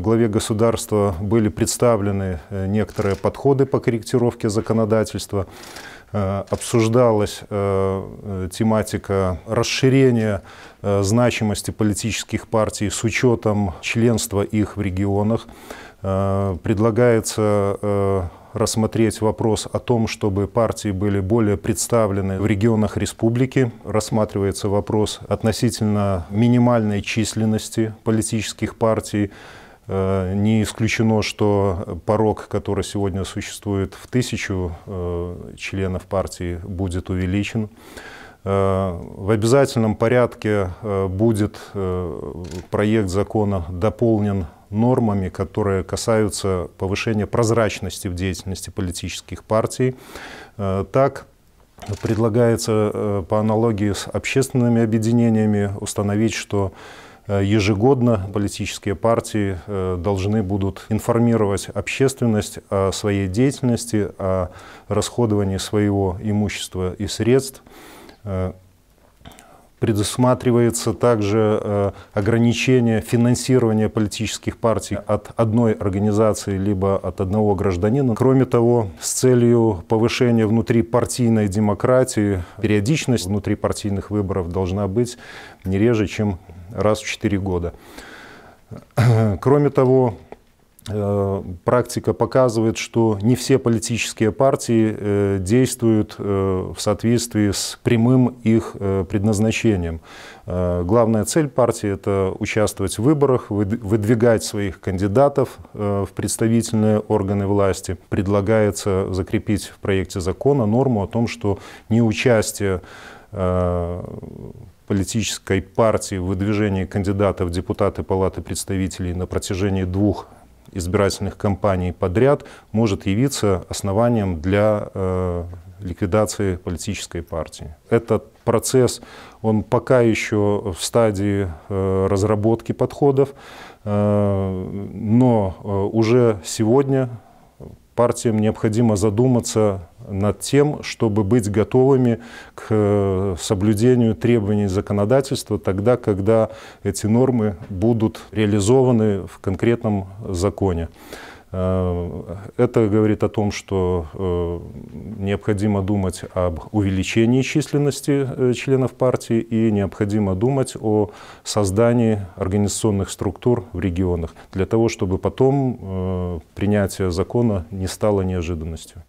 главе государства были представлены э, некоторые подходы по корректировке законодательства, э, обсуждалась э, тематика расширения значимости политических партий с учетом членства их в регионах. Предлагается рассмотреть вопрос о том, чтобы партии были более представлены в регионах республики. Рассматривается вопрос относительно минимальной численности политических партий Э, не исключено, что порог, который сегодня существует в тысячу э, членов партии, будет увеличен. Э, в обязательном порядке будет проект закона дополнен нормами, которые касаются повышения прозрачности в деятельности политических партий. Так, предлагается по аналогии с общественными объединениями установить, что Э, ежегодно политические партии э, должны будут информировать общественность о своей деятельности, о расходовании своего имущества и средств, э, Предусматривается также э, ограничение финансирования политических партий от одной организации либо от одного гражданина. Кроме того, с целью повышения внутрипартийной демократии периодичность внутрипартийных выборов должна быть не реже, чем раз в четыре года. Кроме того, Э, практика показывает, что не все политические партии э, действуют э, в соответствии с прямым их предназначением. Главная цель партии – это участвовать в выборах, выдвигать своих кандидатов в представительные органы власти. Предлагается закрепить в проекте закона норму о том, что неучастие политической партии в выдвижении кандидатов в депутаты Палаты представителей на протяжении двух избирательных кампаний подряд может явиться основанием для э, ликвидации политической партии. Этот процесс, он пока еще в стадии э, разработки подходов, э, но э, уже сегодня партиям необходимо задуматься над тем, чтобы быть готовыми к э, соблюдению требований законодательства тогда, когда эти нормы будут реализованы в конкретном законе. Э, это говорит о том, что э, необходимо думать об увеличении численности членов партии и необходимо думать о создании организационных структур в регионах для того, чтобы потом принятие закона не стало неожиданностью.